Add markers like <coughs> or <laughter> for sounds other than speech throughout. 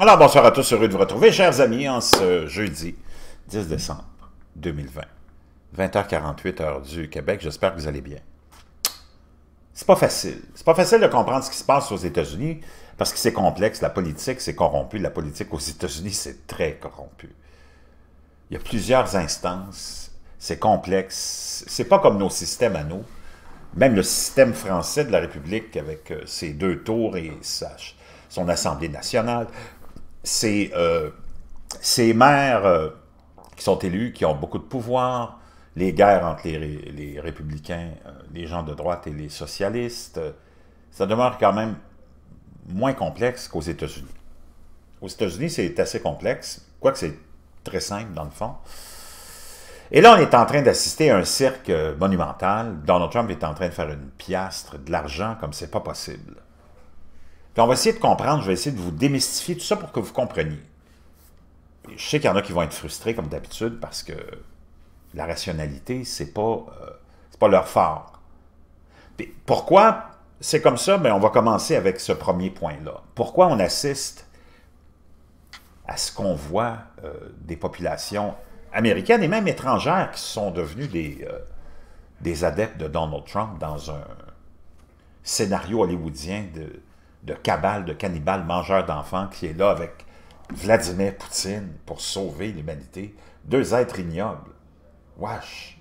Alors, bonsoir à tous, heureux de vous retrouver, chers amis, en ce jeudi 10 décembre 2020, 20h48 heure du Québec. J'espère que vous allez bien. C'est pas facile. C'est pas facile de comprendre ce qui se passe aux États-Unis parce que c'est complexe. La politique, c'est corrompu. La politique aux États-Unis, c'est très corrompu. Il y a plusieurs instances. C'est complexe. C'est pas comme nos systèmes à nous. Même le système français de la République avec euh, ses deux tours et son Assemblée nationale, euh, ces, maires euh, qui sont élus, qui ont beaucoup de pouvoir, les guerres entre les, républicains, euh, les gens de droite et les socialistes, ça demeure quand même moins complexe qu'aux États-Unis. Aux États-Unis, c'est assez complexe, quoique c'est très simple dans le fond. Et là, on est en train d'assister à un cirque monumental. Donald Trump est en train de faire une piastre de l'argent comme c'est pas possible on va essayer de comprendre, je vais essayer de vous démystifier tout ça pour que vous compreniez. je sais qu'il y en a qui vont être frustrés comme d'habitude parce que la rationalité, c'est pas, euh, pas leur fort. pourquoi c'est comme ça? Bien, on va commencer avec ce premier point-là. Pourquoi on assiste à ce qu'on voit euh, des populations américaines et même étrangères qui sont devenues des, euh, des adeptes de Donald Trump dans un scénario hollywoodien de de cabale, de cannibale, mangeur d'enfants qui est là avec Vladimir Poutine pour sauver l'humanité. Deux êtres ignobles. Wesh!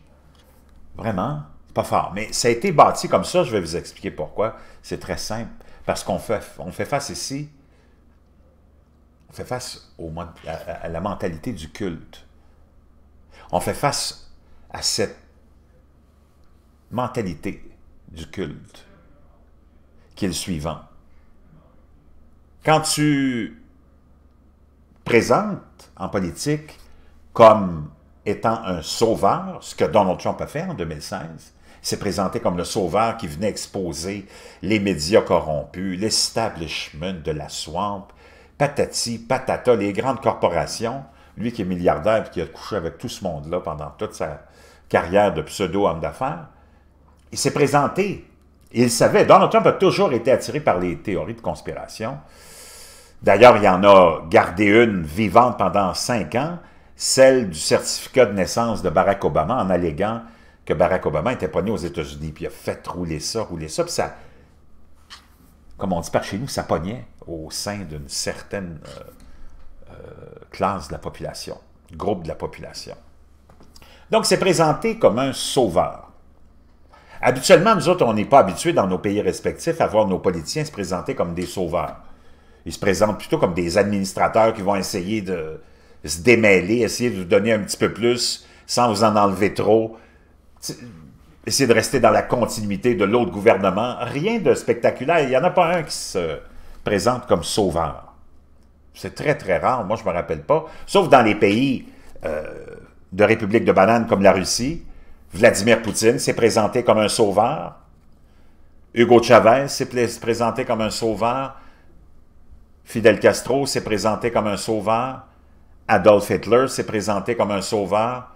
Vraiment, pas fort. Mais ça a été bâti comme ça, je vais vous expliquer pourquoi. C'est très simple. Parce qu'on fait, on fait face ici, on fait face au, à, à la mentalité du culte. On fait face à cette mentalité du culte, qui est le suivant. Quand tu présentes en politique comme étant un sauveur, ce que Donald Trump a fait en 2016, s'est présenté comme le sauveur qui venait exposer les médias corrompus, l'establishment de la swamp, patati, patata, les grandes corporations, lui qui est milliardaire et qui a couché avec tout ce monde-là pendant toute sa carrière de pseudo-homme d'affaires, il s'est présenté. Il savait, Donald Trump a toujours été attiré par les théories de conspiration, D'ailleurs, il y en a gardé une vivante pendant cinq ans, celle du certificat de naissance de Barack Obama, en alléguant que Barack Obama était pogné aux États-Unis. Puis il a fait rouler ça, rouler ça, puis ça, comme on dit par chez nous, ça pognait au sein d'une certaine euh, euh, classe de la population, groupe de la population. Donc, c'est présenté comme un sauveur. Habituellement, nous autres, on n'est pas habitués dans nos pays respectifs à voir nos politiciens se présenter comme des sauveurs. Ils se présentent plutôt comme des administrateurs qui vont essayer de se démêler, essayer de vous donner un petit peu plus sans vous en enlever trop. Essayer de rester dans la continuité de l'autre gouvernement. Rien de spectaculaire. Il n'y en a pas un qui se présente comme sauveur. C'est très, très rare. Moi, je ne me rappelle pas. Sauf dans les pays euh, de République de banane comme la Russie, Vladimir Poutine s'est présenté comme un sauveur. Hugo Chavez s'est présenté comme un sauveur. Fidel Castro s'est présenté comme un sauveur, Adolf Hitler s'est présenté comme un sauveur,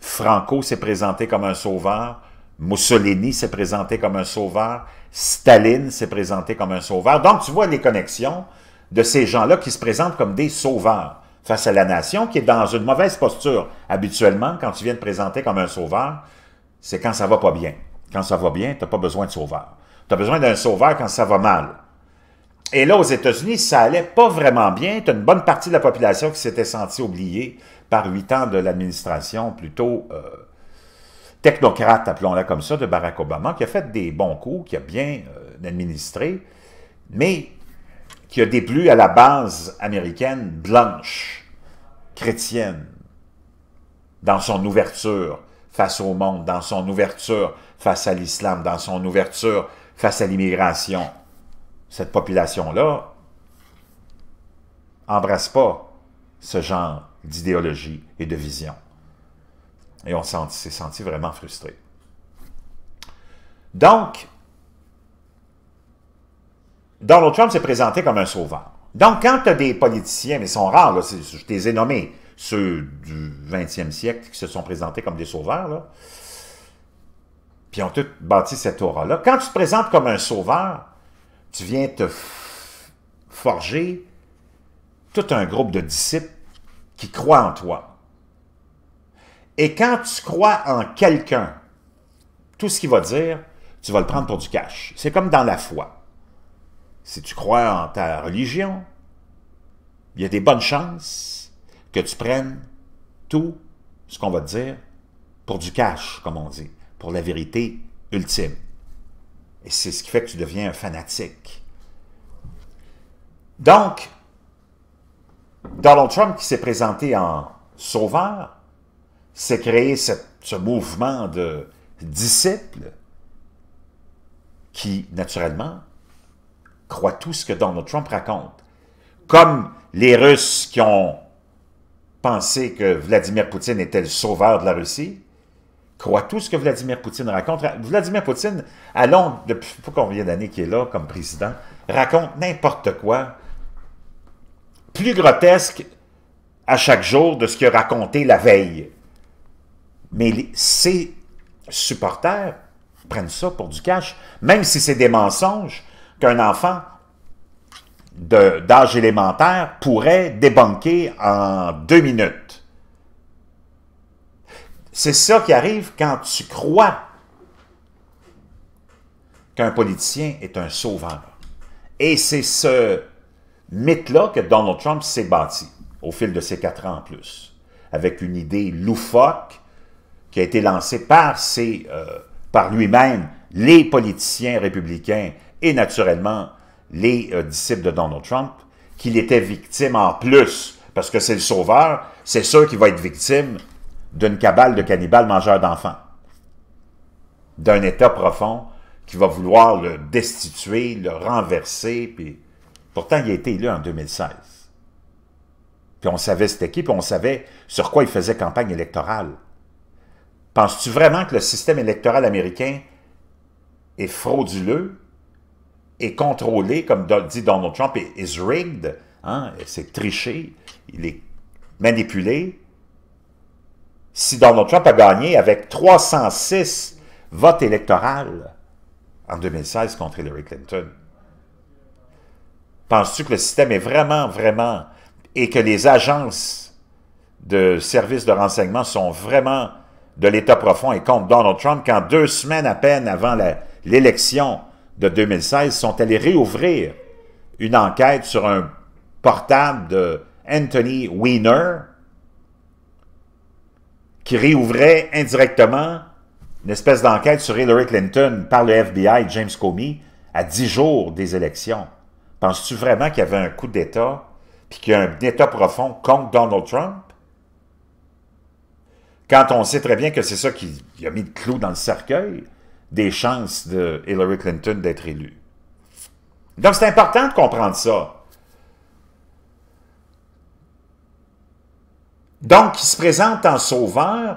Franco s'est présenté comme un sauveur, Mussolini s'est présenté comme un sauveur, Staline s'est présenté comme un sauveur. Donc, tu vois les connexions de ces gens-là qui se présentent comme des sauveurs face à la nation, qui est dans une mauvaise posture. Habituellement, quand tu viens te présenter comme un sauveur, c'est quand ça va pas bien. Quand ça va bien, tu n'as pas besoin de sauveur. Tu as besoin d'un sauveur quand ça va mal. Et là, aux États-Unis, ça allait pas vraiment bien. Tu une bonne partie de la population qui s'était sentie oubliée par huit ans de l'administration plutôt euh, technocrate, appelons-la comme ça, de Barack Obama, qui a fait des bons coups, qui a bien euh, administré, mais qui a déplu à la base américaine blanche, chrétienne, dans son ouverture face au monde, dans son ouverture face à l'islam, dans son ouverture face à l'immigration cette population-là embrasse pas ce genre d'idéologie et de vision. Et on s'est senti vraiment frustré. Donc, Donald Trump s'est présenté comme un sauveur. Donc, quand tu as des politiciens, mais ils sont rares, là, je les ai nommés, ceux du 20e siècle qui se sont présentés comme des sauveurs, là, puis ont tous bâti cette aura-là. Quand tu te présentes comme un sauveur, tu viens te forger tout un groupe de disciples qui croient en toi. Et quand tu crois en quelqu'un, tout ce qu'il va dire, tu vas le prendre pour du cash. C'est comme dans la foi. Si tu crois en ta religion, il y a des bonnes chances que tu prennes tout ce qu'on va te dire pour du cash, comme on dit, pour la vérité ultime. Et c'est ce qui fait que tu deviens un fanatique. Donc, Donald Trump qui s'est présenté en sauveur, s'est créé ce mouvement de disciples qui, naturellement, croient tout ce que Donald Trump raconte. Comme les Russes qui ont pensé que Vladimir Poutine était le sauveur de la Russie, croit tout ce que Vladimir Poutine raconte. Vladimir Poutine, à Londres, depuis combien d'années qu'il est là comme président, raconte n'importe quoi, plus grotesque à chaque jour de ce qu'il a raconté la veille. Mais ses supporters prennent ça pour du cash, même si c'est des mensonges qu'un enfant d'âge élémentaire pourrait débanquer en deux minutes. C'est ça qui arrive quand tu crois qu'un politicien est un sauveur. Et c'est ce mythe-là que Donald Trump s'est bâti au fil de ses quatre ans en plus, avec une idée loufoque qui a été lancée par, euh, par lui-même les politiciens républicains et naturellement les euh, disciples de Donald Trump, qu'il était victime en plus, parce que c'est le sauveur, c'est sûr qui va être victime d'une cabale de cannibales mangeurs d'enfants, d'un état profond qui va vouloir le destituer, le renverser, puis pourtant il a été élu en 2016. Puis on savait c'était qui, puis on savait sur quoi il faisait campagne électorale. Penses-tu vraiment que le système électoral américain est frauduleux, est contrôlé, comme dit Donald Trump, is rigged, hein, c'est triché, il est manipulé, si Donald Trump a gagné avec 306 votes électoraux en 2016 contre Hillary Clinton? Penses-tu que le système est vraiment, vraiment, et que les agences de services de renseignement sont vraiment de l'État profond et contre Donald Trump quand deux semaines à peine avant l'élection de 2016 sont allés réouvrir une enquête sur un portable de Anthony Weiner, qui réouvrait indirectement une espèce d'enquête sur Hillary Clinton par le FBI, James Comey, à dix jours des élections. Penses-tu vraiment qu'il y avait un coup d'État, puis qu'il y a un État profond contre Donald Trump? Quand on sait très bien que c'est ça qui a mis le clou dans le cercueil des chances de Hillary Clinton d'être élue. Donc c'est important de comprendre ça. Donc, il se présente en sauveur.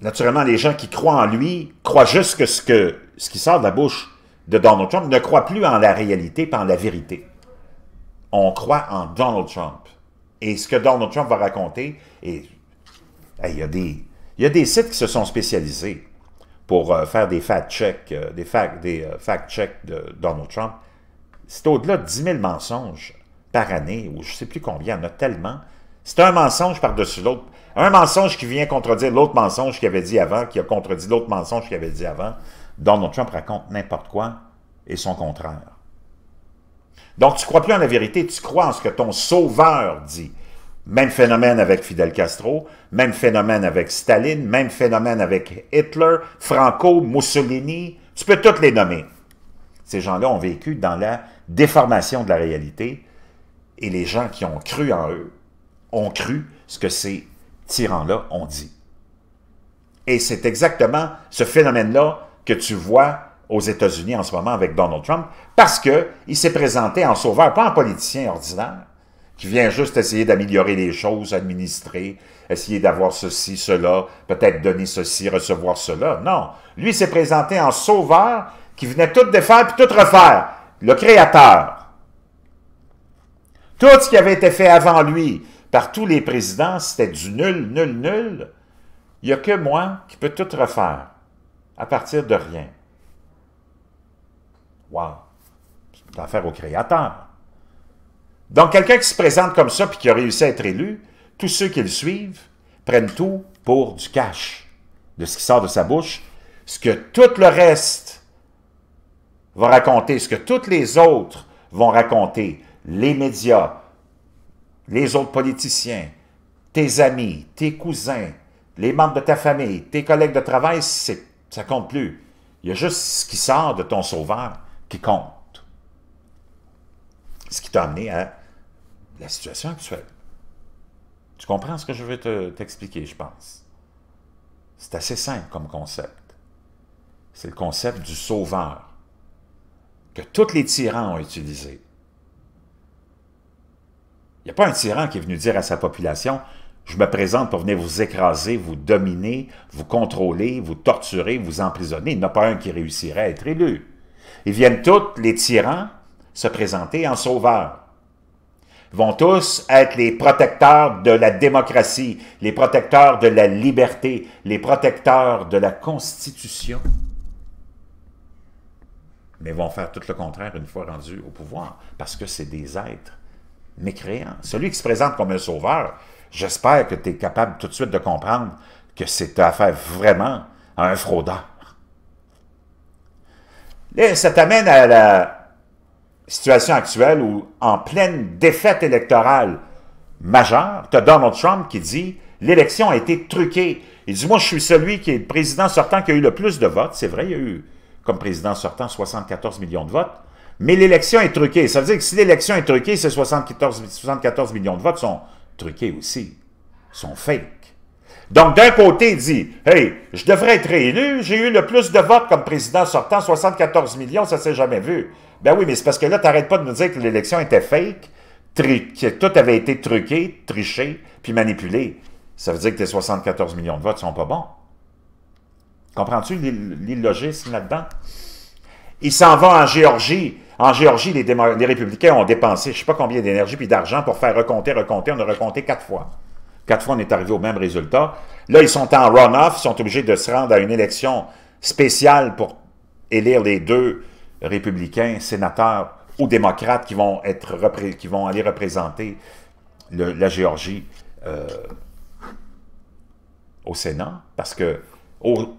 Naturellement, les gens qui croient en lui croient juste que ce, que ce qui sort de la bouche de Donald Trump ne croient plus en la réalité, pas en la vérité. On croit en Donald Trump. Et ce que Donald Trump va raconter, et il y, a des, des sites qui se sont spécialisés pour euh, faire des fact-checks euh, des des, euh, de Donald Trump. C'est au-delà de 10 000 mensonges par année, ou je ne sais plus combien, il y en a tellement. C'est un mensonge par-dessus l'autre. Un mensonge qui vient contredire l'autre mensonge qu'il avait dit avant, qui a contredit l'autre mensonge qu'il avait dit avant. Donald Trump raconte n'importe quoi et son contraire. Donc, tu ne crois plus en la vérité, tu crois en ce que ton sauveur dit. Même phénomène avec Fidel Castro, même phénomène avec Staline, même phénomène avec Hitler, Franco, Mussolini, tu peux toutes les nommer. Ces gens-là ont vécu dans la déformation de la réalité et les gens qui ont cru en eux ont cru ce que ces tyrans-là ont dit. Et c'est exactement ce phénomène-là que tu vois aux États-Unis en ce moment avec Donald Trump, parce qu'il s'est présenté en sauveur, pas en politicien ordinaire, qui vient juste essayer d'améliorer les choses, administrer, essayer d'avoir ceci, cela, peut-être donner ceci, recevoir cela. Non, lui s'est présenté en sauveur qui venait tout défaire puis tout refaire, le créateur. Tout ce qui avait été fait avant lui, par tous les présidents, c'était du nul, nul, nul. Il n'y a que moi qui peux tout refaire à partir de rien. Wow! C'est affaire au créateur. Donc, quelqu'un qui se présente comme ça puis qui a réussi à être élu, tous ceux qui le suivent prennent tout pour du cash de ce qui sort de sa bouche, ce que tout le reste va raconter, ce que toutes les autres vont raconter, les médias, les autres politiciens, tes amis, tes cousins, les membres de ta famille, tes collègues de travail, ça compte plus. Il y a juste ce qui sort de ton sauveur qui compte. Ce qui t'a amené à la situation actuelle. Tu comprends ce que je veux t'expliquer, je pense. C'est assez simple comme concept. C'est le concept du sauveur que tous les tyrans ont utilisé. Il n'y a pas un tyran qui est venu dire à sa population je me présente pour venir vous écraser, vous dominer, vous contrôler, vous torturer, vous emprisonner. Il n'y en a pas un qui réussirait à être élu. Ils viennent tous, les tyrans, se présenter en sauveurs. Ils vont tous être les protecteurs de la démocratie, les protecteurs de la liberté, les protecteurs de la Constitution. Mais vont faire tout le contraire une fois rendus au pouvoir, parce que c'est des êtres mécréant, celui qui se présente comme un sauveur, j'espère que tu es capable tout de suite de comprendre que c'est affaire vraiment à un fraudeur. Là, ça t'amène à la situation actuelle où, en pleine défaite électorale majeure, tu as Donald Trump qui dit l'élection a été truquée. Il dit Moi, je suis celui qui est le président sortant qui a eu le plus de votes. C'est vrai, il y a eu, comme président sortant, 74 millions de votes. Mais l'élection est truquée. Ça veut dire que si l'élection est truquée, ces 74, millions de votes sont truqués aussi, sont fake. Donc, d'un côté, il dit Hey, je devrais être réélu, j'ai eu le plus de votes comme président sortant, 74 millions, ça s'est jamais vu. Ben oui, mais c'est parce que là, tu n'arrêtes pas de nous dire que l'élection était fake, que tout avait été truqué, triché, puis manipulé. Ça veut dire que tes 74 millions de votes sont pas bons. Comprends-tu l'illogisme là-dedans? Il s'en va en Géorgie. En Géorgie, les, républicains ont dépensé je ne sais pas combien d'énergie puis d'argent pour faire recompter, recompter. On a recompté quatre fois. Quatre fois, on est arrivé au même résultat. Là, ils sont en run ils sont obligés de se rendre à une élection spéciale pour élire les deux républicains, sénateurs ou démocrates qui vont, être qui vont aller représenter la Géorgie euh, au Sénat. Parce que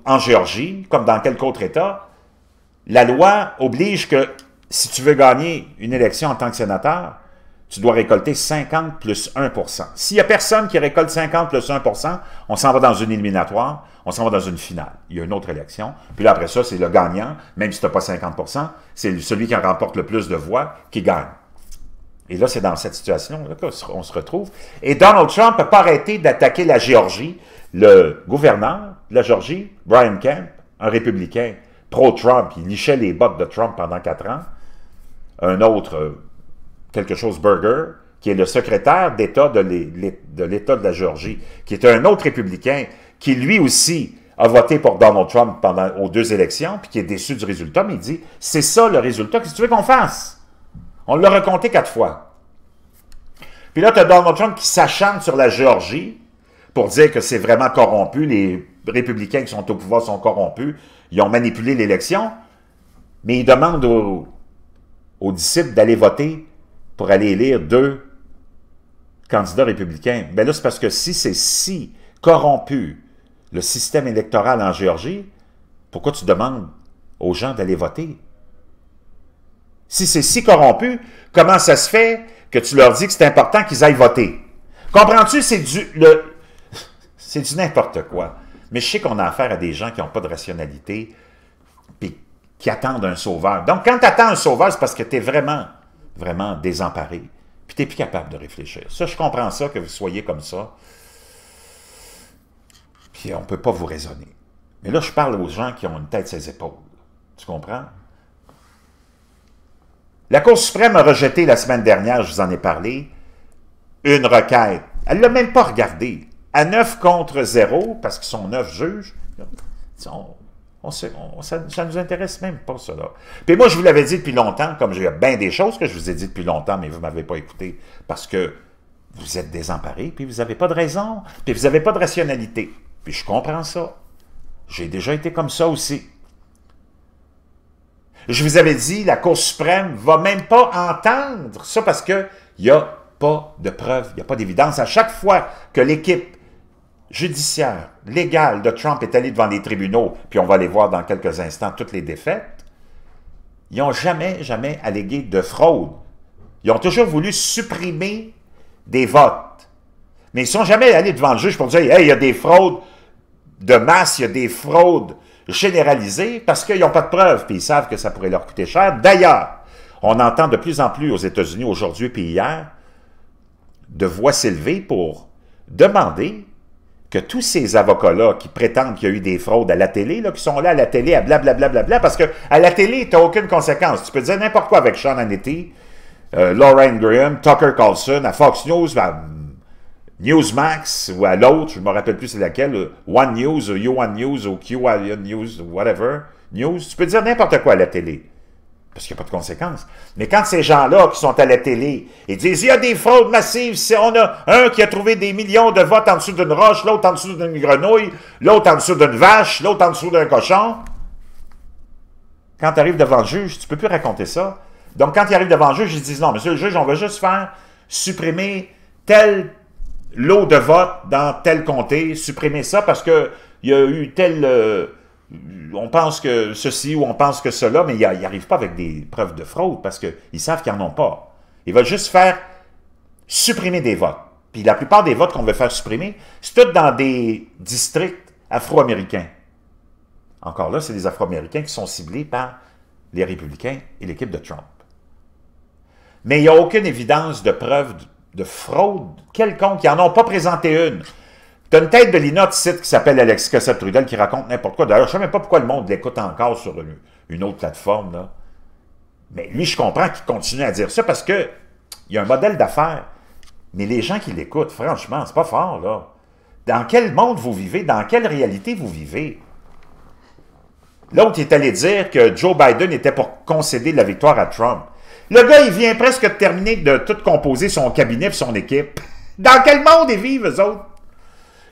en Géorgie, comme dans quelques autres États la loi oblige que si tu veux gagner une élection en tant que sénateur, tu dois récolter 50 plus 1 S'il n'y a personne qui récolte 50 plus 1 on s'en va dans une éliminatoire, on s'en va dans une finale. Il y a une autre élection. Puis après ça, c'est le gagnant, même si tu n'as pas 50 c'est celui qui en remporte le plus de voix qui gagne. Et là, c'est dans cette situation qu'on se retrouve. Et Donald Trump n'a pas arrêté d'attaquer la Géorgie. Le gouverneur de la Géorgie, Brian Kemp, un républicain, pro-Trump, il lichait les bottes de Trump pendant quatre ans. Un autre, euh, quelque chose Burger, qui est le secrétaire d'État de l'État de, la Géorgie, qui est un autre républicain, qui lui aussi a voté pour Donald Trump pendant aux deux élections, puis qui est déçu du résultat, mais il dit c'est ça le résultat, ce que tu veux qu'on fasse On l'a raconté quatre fois. Puis là, tu as Donald Trump qui s'achante sur la Géorgie pour dire que c'est vraiment corrompu, les républicains qui sont au pouvoir sont corrompus, ils ont manipulé l'élection, mais ils demandent aux, disciples d'aller voter pour aller élire deux candidats républicains. Mais ben là, c'est parce que si c'est si corrompu le système électoral en Géorgie, pourquoi tu demandes aux gens d'aller voter? Si c'est si corrompu, comment ça se fait que tu leur dis que c'est important qu'ils aillent voter? Comprends-tu? C'est du, le, <laughs> c'est du n'importe quoi. Mais je sais qu'on a affaire à des gens qui n'ont pas de rationalité, puis qui attendent un sauveur. Donc, quand tu attends un sauveur, c'est parce que tu es vraiment, vraiment désemparé. Puis tu n'es plus capable de réfléchir. Ça, je comprends ça, que vous soyez comme ça. Puis on ne peut pas vous raisonner. Mais là, je parle aux gens qui ont une tête ses épaules. Tu comprends? La Cour suprême a rejeté la semaine dernière, je vous en ai parlé, une requête. Elle ne l'a même pas regardée à 9 contre 0, parce qu'ils sont 9 juges, ça ne nous intéresse même pas, cela. Puis moi, je vous l'avais dit depuis longtemps, comme il y a bien des choses que je vous ai dit depuis longtemps, mais vous ne m'avez pas écouté, parce que vous êtes désemparés, puis vous n'avez pas de raison, puis vous n'avez pas de rationalité. Puis je comprends ça. J'ai déjà été comme ça aussi. Je vous avais dit, la Cour suprême ne va même pas entendre ça parce qu'il n'y a pas de preuve il n'y a pas d'évidence. À chaque fois que l'équipe judiciaire, légal de Trump est allé devant les tribunaux, puis on va les voir dans quelques instants toutes les défaites, ils n'ont jamais, jamais allégué de fraude. Ils ont toujours voulu supprimer des votes. Mais ils ne sont jamais allés devant le juge pour dire « il y a des fraudes de masse, il y a des fraudes généralisées, parce qu'ils n'ont pas de preuves, puis ils savent que ça pourrait leur coûter cher. » D'ailleurs, on entend de plus en plus aux États-Unis aujourd'hui puis hier de voix s'élever pour demander que tous ces avocats-là qui prétendent qu'il y a eu des fraudes à la télé, là, qui sont là à la télé à blablabla, parce que à la télé, tu n'as aucune conséquence. Tu peux dire n'importe quoi avec Sean Hannity, euh, Lorraine Graham, Tucker Carlson, à Fox News, à mm, Newsmax ou à l'autre, je ne me rappelle plus c'est laquelle, euh, One News ou You One News ou QI News, whatever, News. Tu peux dire n'importe quoi à la télé parce qu'il n'y a pas de conséquences. Mais quand ces gens-là qui sont à la télé, ils disent, il y a des fraudes massives, on a un qui a trouvé des millions de votes en dessous d'une roche, l'autre en dessous d'une grenouille, l'autre en dessous d'une vache, l'autre en dessous d'un cochon. Quand tu arrives devant le juge, tu ne peux plus raconter ça. Donc, quand il arrive devant le juge, ils disent, non, monsieur le juge, on va juste faire supprimer tel lot de votes dans tel comté, supprimer ça parce qu'il y a eu tel... Euh, on pense que ceci ou on pense que cela, mais ils n'arrivent pas avec des preuves de fraude parce qu'ils savent qu'ils n'en ont pas. Ils veulent juste faire supprimer des votes. Puis la plupart des votes qu'on veut faire supprimer, c'est tout dans des districts afro-américains. Encore là, c'est des afro-américains qui sont ciblés par les républicains et l'équipe de Trump. Mais il n'y a aucune évidence de preuve de fraude quelconque. Ils n'en ont pas présenté une. T'as une tête de Lina site qui s'appelle Alexis Cossette-Trudel qui raconte n'importe quoi. D'ailleurs, je sais même pas pourquoi le monde l'écoute encore sur une, autre plateforme. Là. Mais lui, je comprends qu'il continue à dire ça parce que il y a un modèle d'affaires. Mais les gens qui l'écoutent, franchement, c'est pas fort, là. Dans quel monde vous vivez? Dans quelle réalité vous vivez? L'autre est allé dire que Joe Biden était pour concéder la victoire à Trump. Le gars, il vient presque de terminer de tout composer son cabinet et son équipe. Dans quel monde ils vivent, eux autres?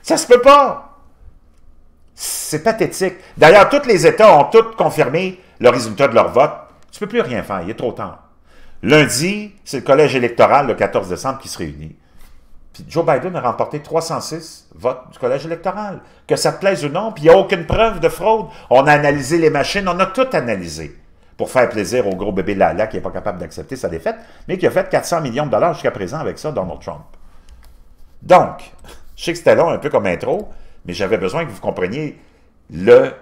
Ça se peut pas. C'est pathétique. D'ailleurs, tous les États ont tous confirmé le résultat de leur vote. Tu peux plus rien faire, il est trop tard. Lundi, c'est le collège électoral, le 14 décembre, qui se réunit. Puis Joe Biden a remporté 306 votes du collège électoral. Que ça te plaise ou non, puis il n'y a aucune preuve de fraude. On a analysé les machines, on a tout analysé pour faire plaisir au gros bébé Lala qui n'est pas capable d'accepter sa défaite, mais qui a fait 400 millions de dollars jusqu'à présent avec ça, Donald Trump. Donc, je sais que c'était long, un peu comme intro, mais j'avais besoin que vous compreniez le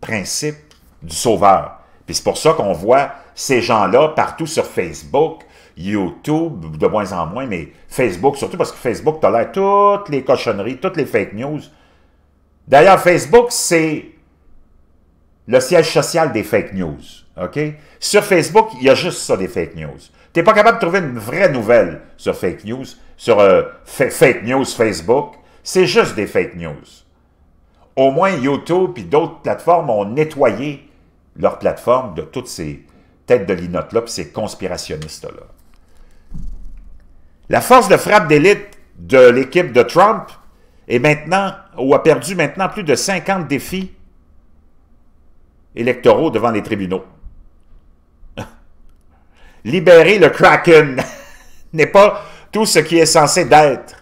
principe du sauveur. Puis c'est pour ça qu'on voit ces gens-là partout sur Facebook, YouTube, de moins en moins, mais Facebook surtout, parce que Facebook tolère toutes les cochonneries, toutes les fake news. D'ailleurs, Facebook, c'est le siège social des fake news. OK? Sur Facebook, il y a juste ça des fake news. Tu n'es pas capable de trouver une vraie nouvelle sur fake news sur euh, fake news Facebook, c'est juste des fake news. Au moins, YouTube et d'autres plateformes ont nettoyé leur plateforme de toutes ces têtes de linotte-là et ces conspirationnistes-là. La force de frappe d'élite de l'équipe de Trump est maintenant, ou a perdu maintenant plus de 50 défis électoraux devant les tribunaux. <laughs> Libérer le Kraken <laughs> n'est pas tout ce qui est censé d'être.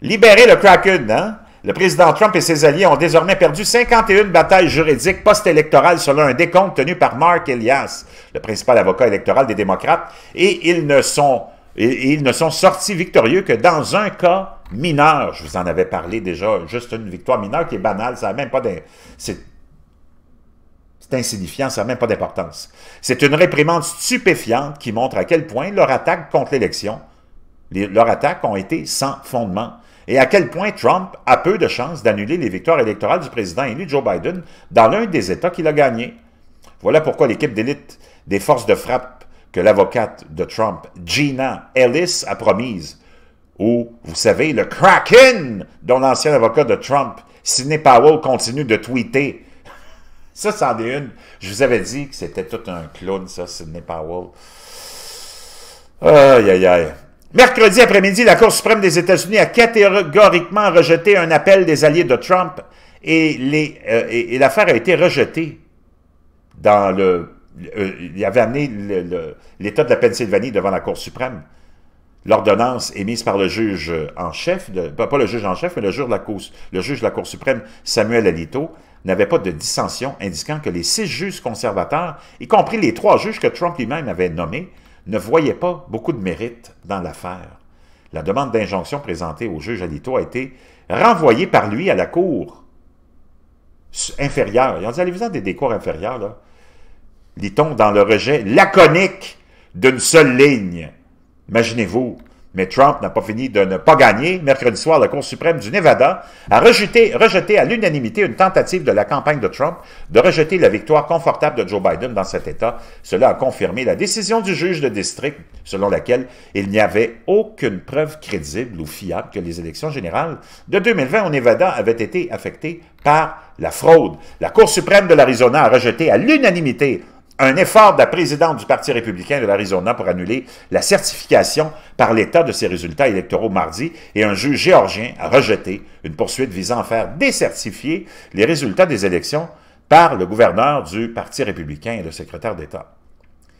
Libérez le Kraken, hein? Le président Trump et ses alliés ont désormais perdu 51 batailles juridiques post-électorales selon un décompte tenu par Mark Elias, le principal avocat électoral des démocrates, et ils ne sont, ils ne sont sortis victorieux que dans un cas mineur. Je vous en avais parlé déjà, juste une victoire mineure qui est banale, ça n'a même pas... C'est insignifiant, ça n'a même pas d'importance. C'est une réprimande stupéfiante qui montre à quel point leur attaque contre l'élection, leurs attaques ont été sans fondement et à quel point Trump a peu de chances d'annuler les victoires électorales du président élu Joe Biden dans l'un des États qu'il a gagné. Voilà pourquoi l'équipe d'élite des forces de frappe que l'avocate de Trump, Gina Ellis, a promise, ou, vous savez, le Kraken dont l'ancien avocat de Trump, Sidney Powell, continue de tweeter ça, c'en est une. Je vous avais dit que c'était tout un clown, ça, Sidney Powell. Aïe, aïe, aïe. Mercredi après-midi, la Cour suprême des États-Unis a catégoriquement rejeté un appel des alliés de Trump et euh, l'affaire a été rejetée dans le... Euh, il avait amené l'État de la Pennsylvanie devant la Cour suprême. L'ordonnance émise par le juge en chef, pas, le juge en chef, mais le juge de la Cour, le juge de la Cour suprême, Samuel Alito, n'avait pas de dissension, indiquant que les six juges conservateurs, y compris les trois juges que Trump lui-même avait nommés, ne voyaient pas beaucoup de mérite dans l'affaire. La demande d'injonction présentée au juge Alito a été renvoyée par lui à la cour inférieure. Ils ont dit, allez-vous des décors inférieurs, là. on dans le rejet laconique d'une seule ligne. Imaginez-vous, mais Trump n'a pas fini de ne pas gagner. Mercredi soir, la Cour suprême du Nevada a rejeté, à l'unanimité une tentative de la campagne de Trump de rejeter la victoire confortable de Joe Biden dans cet État. Cela a confirmé la décision du juge de district selon laquelle il n'y avait aucune preuve crédible ou fiable que les élections générales de 2020 au Nevada avaient été affectées par la fraude. La Cour suprême de l'Arizona a rejeté à l'unanimité un effort de la présidente du Parti républicain de l'Arizona pour annuler la certification par l'État de ses résultats électoraux mardi et un juge géorgien a rejeté une poursuite visant à faire décertifier les résultats des élections par le gouverneur du Parti républicain et le secrétaire d'État.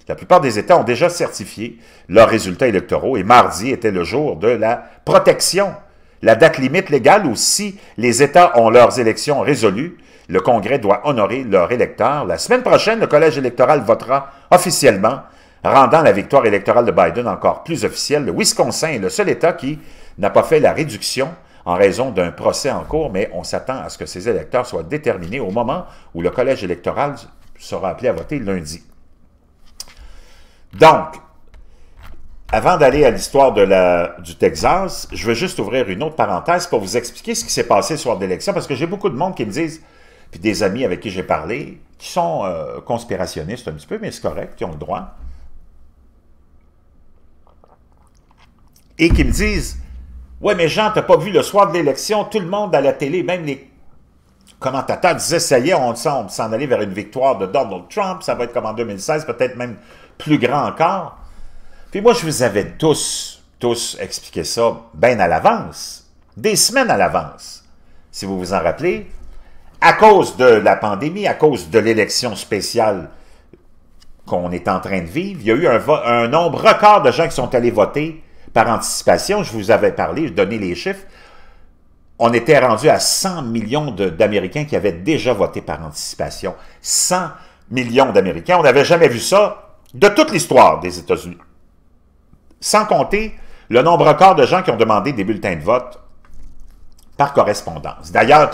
La plupart des États ont déjà certifié leurs résultats électoraux et mardi était le jour de la protection, la date limite légale où si les États ont leurs élections résolues, le Congrès doit honorer leur électeur. La semaine prochaine, le collège électoral votera officiellement, rendant la victoire électorale de Biden encore plus officielle. Le Wisconsin est le seul État qui n'a pas fait la réduction en raison d'un procès en cours, mais on s'attend à ce que ces électeurs soient déterminés au moment où le collège électoral sera appelé à voter lundi. Donc, avant d'aller à l'histoire du Texas, je veux juste ouvrir une autre parenthèse pour vous expliquer ce qui s'est passé ce soir d'élection, parce que j'ai beaucoup de monde qui me disent puis des amis avec qui j'ai parlé, qui sont euh, conspirationnistes un petit peu, mais c'est correct, qui ont le droit, et qui me disent « Ouais, mais Jean, t'as pas vu le soir de l'élection, tout le monde à la télé, même les commentateurs disaient « Ça y est, on s'en aller vers une victoire de Donald Trump, ça va être comme en 2016, peut-être même plus grand encore. » Puis moi, je vous avais tous, tous expliqué ça bien à l'avance, des semaines à l'avance. Si vous vous en rappelez, à cause de la pandémie, à cause de l'élection spéciale qu'on est en train de vivre, il y a eu un, nombre record de gens qui sont allés voter par anticipation. Je vous avais parlé, je donnais les chiffres. On était rendu à 100 millions d'Américains qui avaient déjà voté par anticipation. 100 millions d'Américains. On n'avait jamais vu ça de toute l'histoire des États-Unis. Sans compter le nombre record de gens qui ont demandé des bulletins de vote par correspondance. D'ailleurs,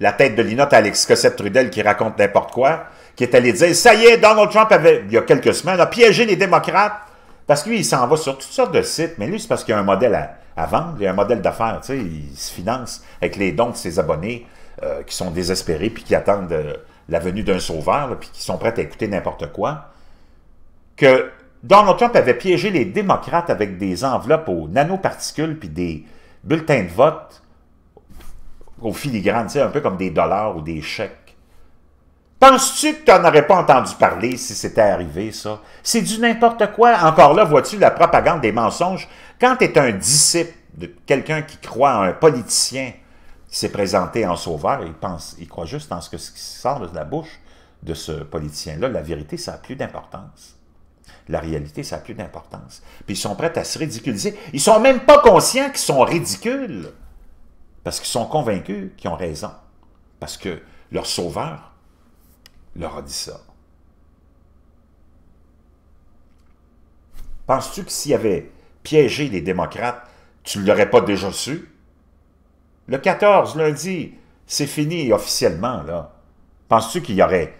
la tête de l'inote Alex Cossette Trudel qui raconte n'importe quoi, qui est allé dire Ça y est, Donald Trump avait, il y a quelques semaines, a piégé les démocrates parce que lui, il s'en va sur toutes sortes de sites, mais lui, c'est parce qu'il a un modèle à, vendre, il y a un modèle d'affaires, tu sais, il se finance avec les dons de ses abonnés euh, qui sont désespérés puis qui attendent euh, la venue d'un sauveur, puis qui sont prêts à écouter n'importe quoi. Que Donald Trump avait piégé les démocrates avec des enveloppes aux nanoparticules puis des bulletins de vote au filigrane, c'est un peu comme des dollars ou des chèques. Penses-tu que tu n'en aurais pas entendu parler si c'était arrivé, ça? C'est du n'importe quoi. Encore là, vois-tu la propagande des mensonges? Quand tu es un disciple de quelqu'un qui croit à un politicien s'est présenté en sauveur, il, pense, il croit juste en ce, que, ce qui sort de la bouche de ce politicien-là. La vérité, ça n'a plus d'importance. La réalité, ça n'a plus d'importance. Puis ils sont prêts à se ridiculiser. Ils sont même pas conscients qu'ils sont ridicules. Parce qu'ils sont convaincus qu'ils ont raison. Parce que leur sauveur leur a dit ça. Penses-tu que s'il avait piégé les démocrates, tu ne l'aurais pas déjà su? Le 14, lundi, c'est fini officiellement, là. Penses-tu qu'il y aurait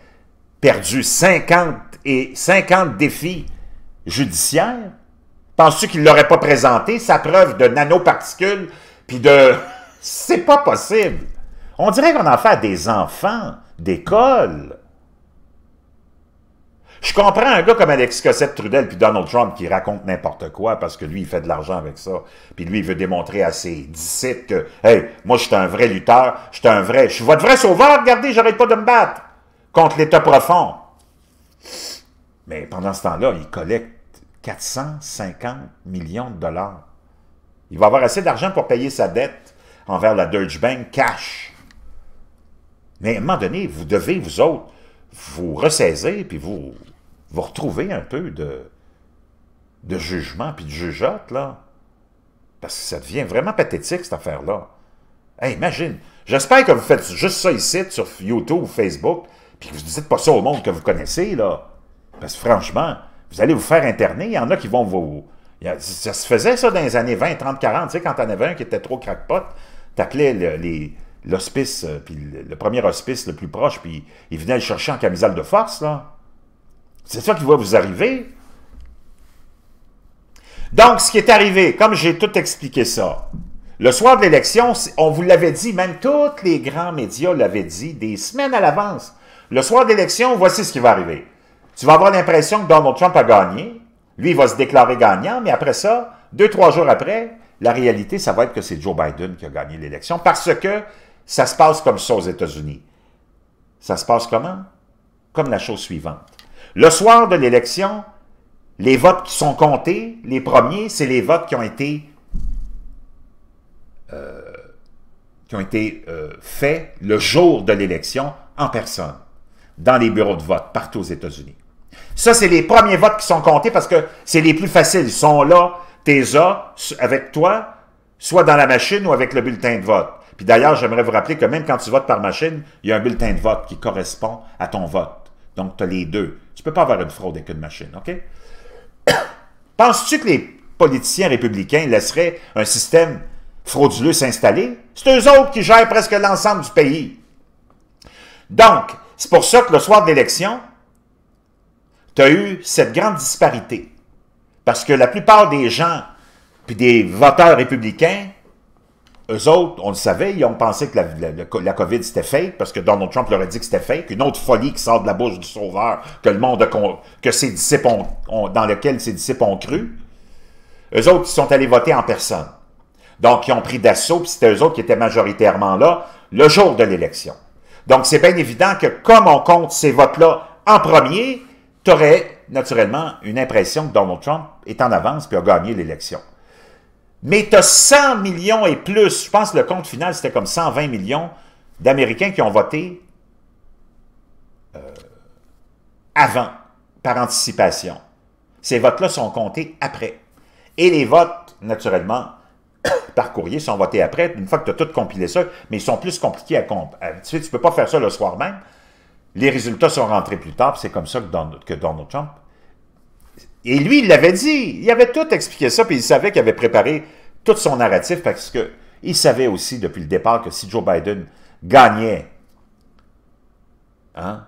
perdu 50 et 50 défis judiciaires? Penses-tu qu'il ne l'aurait pas présenté, sa preuve de nanoparticules, puis de... C'est pas possible. On dirait qu'on en fait à des enfants d'école. Je comprends un gars comme Alex Cossette-Trudel puis Donald Trump qui raconte n'importe quoi parce que lui, il fait de l'argent avec ça. Puis lui, il veut démontrer à ses disciples que « Hey, moi, je suis un vrai lutteur, je suis un vrai... Je suis votre vrai sauveur, regardez, j'arrête pas de me battre contre l'État profond. » Mais pendant ce temps-là, il collecte 450 millions de dollars. Il va avoir assez d'argent pour payer sa dette envers la Deutsche Bank cash. Mais à un moment donné, vous devez, vous autres, vous ressaisir, puis vous, vous retrouver un peu de, de jugement, puis de jugeote, là. Parce que ça devient vraiment pathétique, cette affaire-là. Hey, imagine, j'espère que vous faites juste ça ici, sur YouTube ou Facebook, puis que vous ne dites pas ça au monde que vous connaissez, là. Parce que franchement, vous allez vous faire interner, il y en a qui vont vous... Ça se faisait ça dans les années 20, 30, 40, tu sais, quand en avais un qui était trop crackpot, taclait l'hospice, euh, puis le, premier hospice le plus proche, puis il venait le chercher en camisole de force, là. C'est ça qui va vous arriver. Donc, ce qui est arrivé, comme j'ai tout expliqué ça, le soir de l'élection, on vous l'avait dit, même tous les grands médias l'avaient dit des semaines à l'avance. Le soir de l'élection, voici ce qui va arriver. Tu vas avoir l'impression que Donald Trump a gagné. Lui, il va se déclarer gagnant, mais après ça, deux, trois jours après, la réalité, ça va être que c'est Joe Biden qui a gagné l'élection parce que ça se passe comme ça aux États-Unis. Ça se passe comment? Comme la chose suivante. Le soir de l'élection, les votes qui sont comptés, les premiers, c'est les votes qui ont été, euh, qui ont été euh, faits le jour de l'élection en personne, dans les bureaux de vote partout aux États-Unis. Ça, c'est les premiers votes qui sont comptés parce que c'est les plus faciles. Ils sont là, tes A avec toi, soit dans la machine ou avec le bulletin de vote. Puis d'ailleurs, j'aimerais vous rappeler que même quand tu votes par machine, il y a un bulletin de vote qui correspond à ton vote. Donc, tu as les deux. Tu ne peux pas avoir une fraude avec une machine, OK? <coughs> Penses-tu que les politiciens républicains laisseraient un système frauduleux s'installer? C'est eux autres qui gèrent presque l'ensemble du pays. Donc, c'est pour ça que le soir de l'élection, tu as eu cette grande disparité. Parce que la plupart des gens, puis des voteurs républicains, eux autres, on le savait, ils ont pensé que la, COVID c'était fake, parce que Donald Trump leur a dit que c'était fake, qu'une autre folie qui sort de la bouche du sauveur, que le monde, que ses disciples dans lequel ses disciples ont cru. Eux autres, ils sont allés voter en personne. Donc, ils ont pris d'assaut, puis c'était eux autres qui étaient majoritairement là le jour de l'élection. Donc, c'est bien évident que comme on compte ces votes-là en premier, tu aurais naturellement une impression que Donald Trump est en avance puis a gagné l'élection. Mais tu as 100 millions et plus, je pense que le compte final, c'était comme 120 millions d'Américains qui ont voté euh, avant, par anticipation. Ces votes-là sont comptés après. Et les votes, naturellement, <coughs> par courrier sont votés après, une fois que tu as tout compilé ça, mais ils sont plus compliqués à... compter. tu sais, tu peux pas faire ça le soir même, les résultats sont rentrés plus tard, c'est comme ça que Donald, Trump... Et lui, il l'avait dit, il avait tout expliqué ça, puis il savait qu'il avait préparé tout son narratif, parce qu'il savait aussi depuis le départ que si Joe Biden gagnait, hein,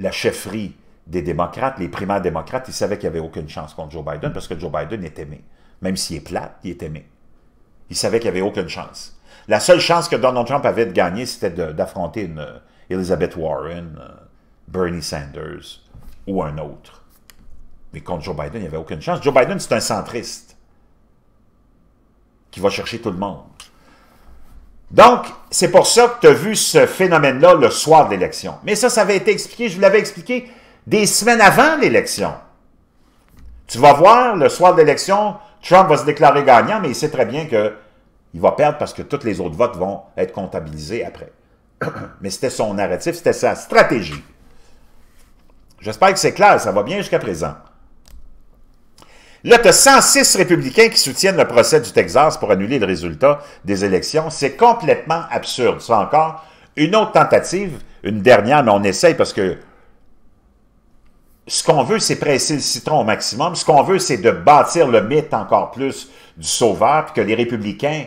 la chefferie des démocrates, les primaires démocrates, il savait qu'il n'y avait aucune chance contre Joe Biden, parce que Joe Biden est aimé. Même s'il est plat, il est aimé. Il savait qu'il n'y avait aucune chance. La seule chance que Donald Trump avait de gagner, c'était d'affronter une euh, Elizabeth Warren, euh, Bernie Sanders ou un autre. Mais contre Joe Biden, il n'y avait aucune chance. Joe Biden, c'est un centriste qui va chercher tout le monde. Donc, c'est pour ça que tu as vu ce phénomène-là le soir de l'élection. Mais ça, ça avait été expliqué, je vous l'avais expliqué des semaines avant l'élection. Tu vas voir, le soir de l'élection, Trump va se déclarer gagnant, mais il sait très bien que il va perdre parce que tous les autres votes vont être comptabilisés après. <clears throat> Mais c'était son narratif, c'était sa stratégie. J'espère que c'est clair, ça va bien jusqu'à présent. Là, tu as 106 républicains qui soutiennent le procès du Texas pour annuler le résultat des élections. C'est complètement absurde. C'est encore une autre tentative, une dernière, mais on essaye parce que ce qu'on veut, c'est presser le citron au maximum. Ce qu'on veut, c'est de bâtir le mythe encore plus du sauveur, puis que les républicains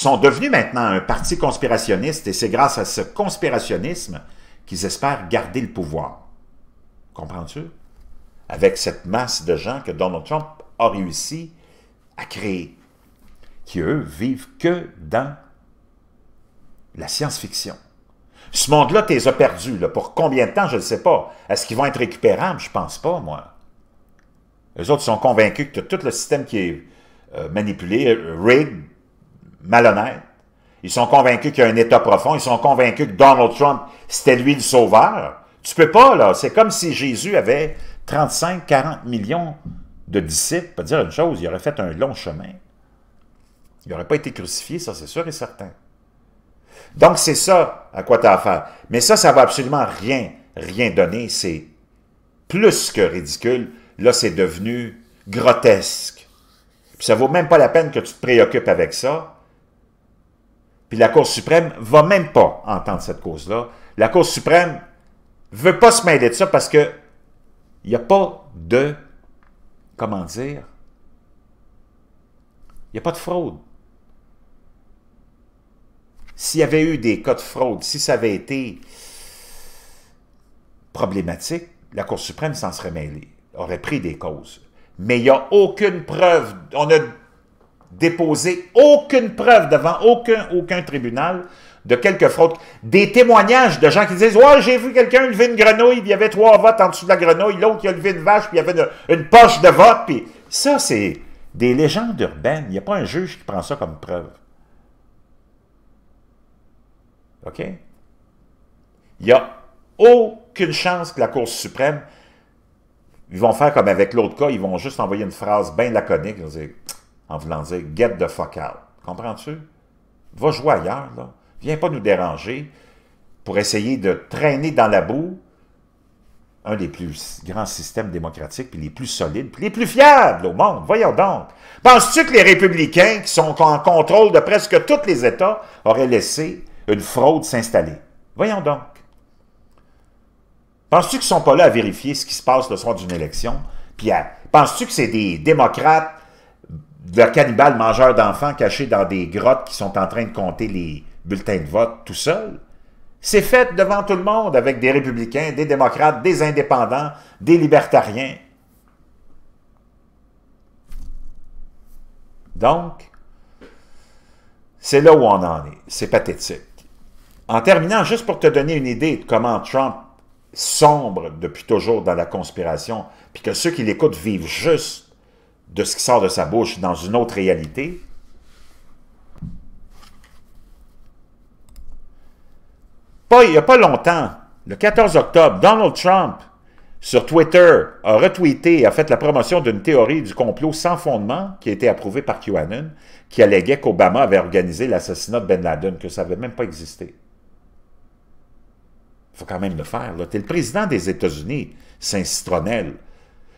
sont devenus maintenant un parti conspirationniste et c'est grâce à ce conspirationnisme qu'ils espèrent garder le pouvoir. Comprends-tu? Avec cette masse de gens que Donald Trump a réussi à créer, qui eux vivent que dans la science-fiction. Ce monde-là, tu les as perdus. Pour combien de temps, je ne sais pas. Est-ce qu'ils vont être récupérables? Je ne pense pas, moi. Les autres sont convaincus que tout le système qui est euh, manipulé, euh, rig, malhonnête. Ils sont convaincus qu'il y a un État profond. Ils sont convaincus que Donald Trump, c'était lui le sauveur. Tu peux pas, là. C'est comme si Jésus avait 35, 40 millions de disciples. pas dire une chose, il aurait fait un long chemin. Il n'aurait pas été crucifié, ça, c'est sûr et certain. Donc, c'est ça à quoi tu as affaire. Mais ça, ça va absolument rien, rien donner. C'est plus que ridicule. Là, c'est devenu grotesque. Puis ça vaut même pas la peine que tu te préoccupes avec ça puis la Cour suprême va même pas entendre cette cause-là. La Cour suprême veut pas se mêler de ça parce que il n'y a pas de, comment dire, il n'y a pas de fraude. S'il y avait eu des cas de fraude, si ça avait été problématique, la Cour suprême s'en serait mêlée, aurait pris des causes. Mais il n'y a aucune preuve, on a déposer aucune preuve devant aucun, aucun tribunal de quelques fraude Des témoignages de gens qui disent « Ouais, j'ai vu quelqu'un lever une grenouille, il y avait trois votes en dessous de la grenouille, l'autre il a levé une vache, puis il y avait une, poche de vote. » Ça, c'est des légendes urbaines. Il n'y a pas un juge qui prend ça comme preuve. OK? Il n'y a aucune chance que la Cour suprême, ils vont faire comme avec l'autre cas, ils vont juste envoyer une phrase bien laconique, ils vont dire en voulant dire « get the fuck out ». Comprends-tu? Va jouer ailleurs, là. Viens pas nous déranger pour essayer de traîner dans la boue un des plus grands systèmes démocratiques, puis les plus solides, puis les plus fiables au monde. Voyons donc. Penses-tu que les républicains, qui sont en contrôle de presque tous les États, auraient laissé une fraude s'installer? Voyons donc. Penses-tu qu'ils ne sont pas là à vérifier ce qui se passe le soir d'une élection? Puis penses-tu que c'est des démocrates de cannibales mangeurs d'enfants cachés dans des grottes qui sont en train de compter les bulletins de vote tout seul. C'est fait devant tout le monde avec des républicains, des démocrates, des indépendants, des libertariens. Donc, c'est là où on en est. C'est pathétique. En terminant, juste pour te donner une idée de comment Trump sombre depuis toujours dans la conspiration, puis que ceux qui l'écoutent vivent juste de ce qui sort de sa bouche dans une autre réalité, pas, il n'y a pas longtemps, le 14 octobre, Donald Trump, sur Twitter, a retweeté et a fait la promotion d'une théorie du complot sans fondement qui a été approuvée par QAnon, qui alléguait qu'Obama avait organisé l'assassinat de Ben Laden, que ça n'avait même pas existé. Il faut quand même le faire. Tu es le président des États-Unis, Saint-Citronel.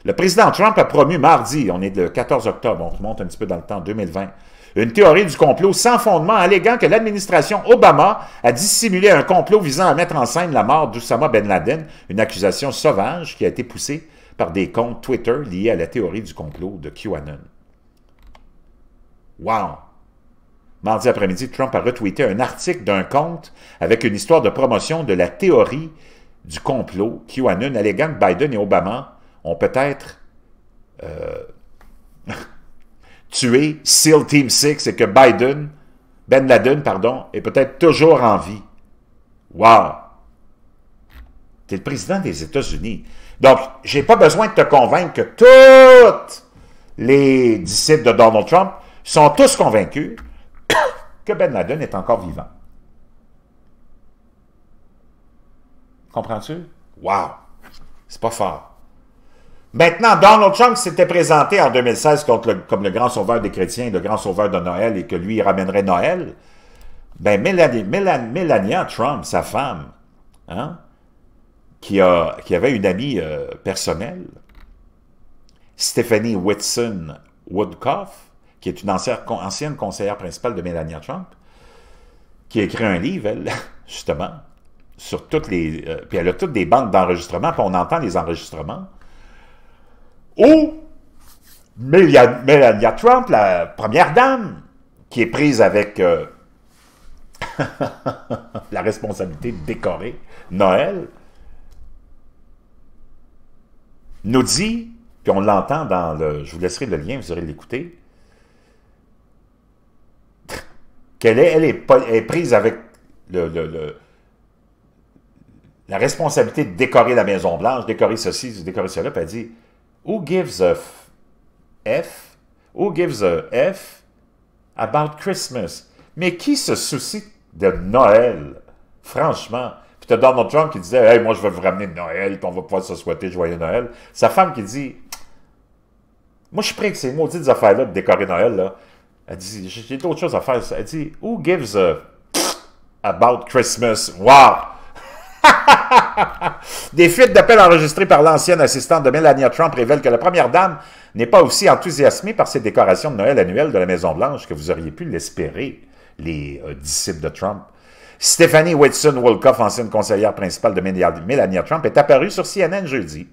Le président Trump a promu mardi, on est le 14 octobre, on remonte un petit peu dans le temps, 2020, une théorie du complot sans fondement alléguant que l'administration Obama a dissimulé un complot visant à mettre en scène la mort d'Oussama Ben Laden, une accusation sauvage qui a été poussée par des comptes Twitter liés à la théorie du complot de QAnon. Wow! Mardi après-midi, Trump a retweeté un article d'un compte avec une histoire de promotion de la théorie du complot QAnon alléguant que Biden et Obama ont peut-être euh, <laughs> tué SEAL Team 6 et que Biden, Ben Laden, pardon, est peut-être toujours en vie. Wow! Tu es le président des États-Unis. Donc, je n'ai pas besoin de te convaincre que tous les disciples de Donald Trump sont tous convaincus <coughs> que Ben Laden est encore vivant. Comprends-tu? Wow! C'est pas fort. Maintenant, Donald Trump s'était présenté en 2016 contre comme le grand sauveur des chrétiens, le grand sauveur de Noël, et que lui, il ramènerait Noël. Ben, Melania Trump, sa femme, hein, qui, a, qui avait une amie euh, personnelle, Stephanie Whitson Woodcoff, qui est une ancienne, conseillère principale de Melania Trump, qui a écrit un livre, elle, <laughs> justement, sur toutes les... Euh, puis elle a toutes des bandes d'enregistrement, puis on entend les enregistrements ou Melania Trump, la première dame, qui est prise avec euh, <laughs> la responsabilité de décorer Noël, nous dit, puis on l'entend dans le... Je vous laisserai le lien, vous irez l'écouter, qu'elle est, elle est, prise avec le, la responsabilité de décorer la Maison-Blanche, décorer ceci, décorer cela, puis elle dit Who gives a f, Who gives a F about Christmas? Mais qui se soucie de Noël? Franchement. Puis t'as Donald Trump qui disait Hey, moi je vais vous ramener Noël, puis on va pouvoir se souhaiter joyeux Noël. Sa femme qui dit Moi je suis prêt que ces maudites affaires-là de décorer Noël. Là. Elle dit J'ai d'autres choses à faire. Elle dit Who gives a about Christmas? Wow! <laughs> <laughs> Des fuites d'appels enregistrées par l'ancienne assistante de Melania Trump révèlent que la première dame n'est pas aussi enthousiasmée par ses décorations de Noël annuelles de la Maison-Blanche que vous auriez pu l'espérer, les euh, disciples de Trump. Stephanie Whitson Wolkoff, ancienne conseillère principale de Melania Trump, est apparue sur CNN jeudi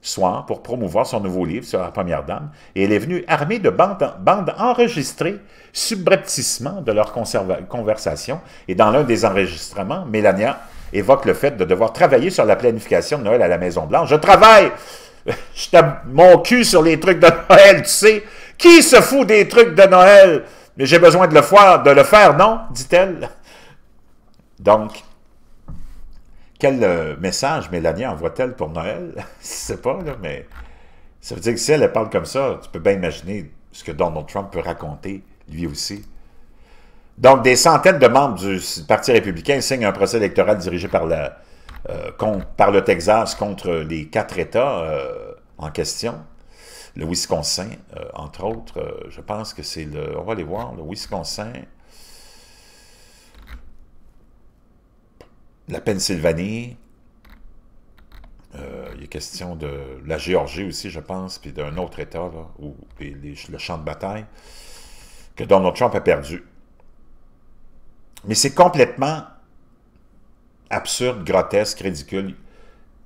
soir pour promouvoir son nouveau livre sur la première dame et elle est venue armée de bandes, enregistrées subrepticement de leur conversation et dans l'un des enregistrements, Melania évoque le fait de devoir travailler sur la planification de Noël à la Maison-Blanche. Je travaille! <laughs> Je tape mon cul sur les trucs de Noël, tu sais. Qui se fout des trucs de Noël? Mais j'ai besoin de le, faire, de le faire, non? dit-elle. Donc, quel euh, message Mélanie envoie-t-elle pour Noël? <laughs> Je sais pas, là, mais ça veut dire que si elle parle comme ça, tu peux bien imaginer ce que Donald Trump peut raconter lui aussi. Donc, des centaines de membres du Parti républicain signent un procès électoral dirigé par, la, euh, par le Texas contre les quatre États euh, en question. Le Wisconsin, euh, entre autres, je pense que c'est le... On va aller voir, le Wisconsin, la Pennsylvanie, il est question de la Géorgie aussi, je pense, puis d'un autre État, là, le champ de bataille, que Donald Trump a perdu. Mais c'est complètement absurde, grotesque, ridicule.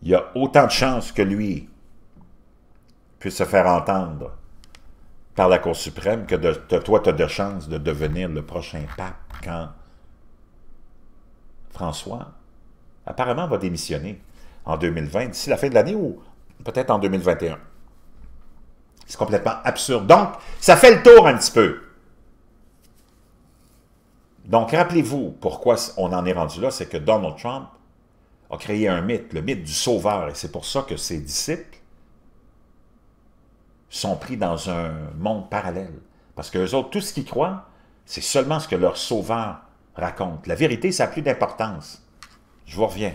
Il y a autant de chances que lui puisse se faire entendre par la Cour suprême que de, toi, tu as de chances de devenir le prochain pape quand François, apparemment, va démissionner en 2020, d'ici la fin de l'année ou peut-être en 2021. C'est complètement absurde. Donc, ça fait le tour un petit peu. Donc, rappelez-vous pourquoi on en est rendu là, c'est que Donald Trump a créé un mythe, le mythe du sauveur, et c'est pour ça que ses disciples sont pris dans un monde parallèle. Parce que autres, tout ce qu'ils croient, c'est seulement ce que leur sauveur raconte. La vérité, ça n'a plus d'importance. Je vous reviens.